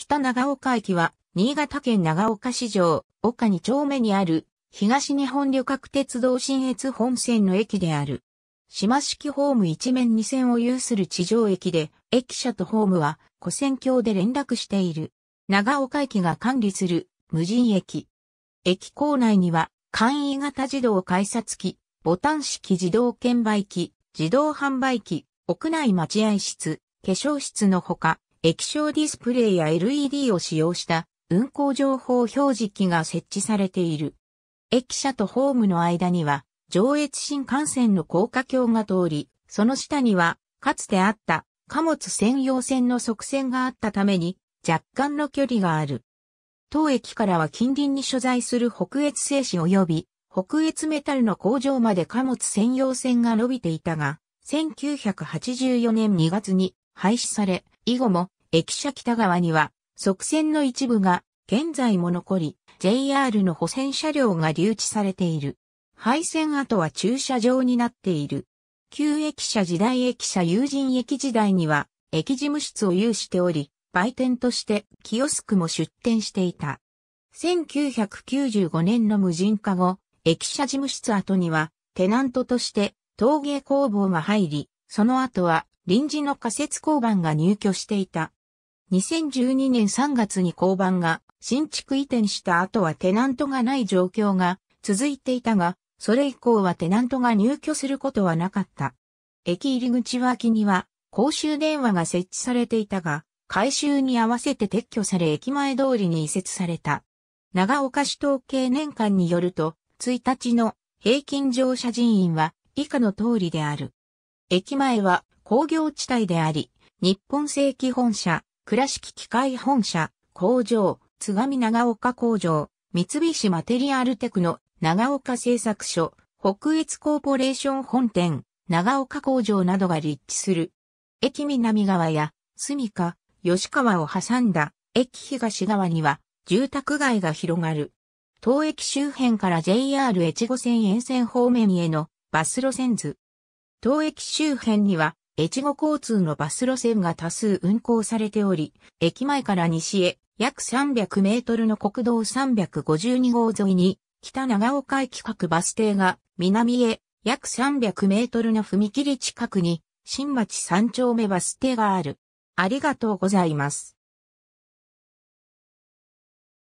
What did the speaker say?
北長岡駅は、新潟県長岡市場、岡2丁目にある、東日本旅客鉄道新越本線の駅である。島式ホーム一面二線を有する地上駅で、駅舎とホームは、古線橋で連絡している。長岡駅が管理する、無人駅。駅構内には、簡易型自動改札機、ボタン式自動券売機、自動販売機、屋内待合室、化粧室のほか、液晶ディスプレイや LED を使用した運行情報表示機が設置されている。駅舎とホームの間には上越新幹線の高架橋が通り、その下にはかつてあった貨物専用線の側線があったために若干の距離がある。当駅からは近隣に所在する北越製紙及び北越メタルの工場まで貨物専用線が伸びていたが、1984年2月に廃止され、以後も、駅舎北側には、側線の一部が、現在も残り、JR の保線車両が留置されている。廃線跡は駐車場になっている。旧駅舎時代駅舎友人駅時代には、駅事務室を有しており、売店としてキオスクも出店していた。1995年の無人化後、駅舎事務室跡には、テナントとして陶芸工房が入り、その後は臨時の仮設交番が入居していた。2012年3月に交番が新築移転した後はテナントがない状況が続いていたが、それ以降はテナントが入居することはなかった。駅入り口脇には公衆電話が設置されていたが、改修に合わせて撤去され駅前通りに移設された。長岡市統計年間によると、1日の平均乗車人員は以下の通りである。駅前は工業地帯であり、日本製機本社、倉敷機械本社、工場、津上長岡工場、三菱マテリアルテクノ、長岡製作所、北越コーポレーション本店、長岡工場などが立地する。駅南側や、住処、吉川を挟んだ、駅東側には、住宅街が広がる。当駅周辺から JR 越後線沿線方面へのバス路線図。当駅周辺には越後交通のバス路線が多数運行されており、駅前から西へ約300メートルの国道352号沿いに、北長岡駅各バス停が、南へ約300メートルの踏切近くに、新町三丁目バス停がある。ありがとうございます。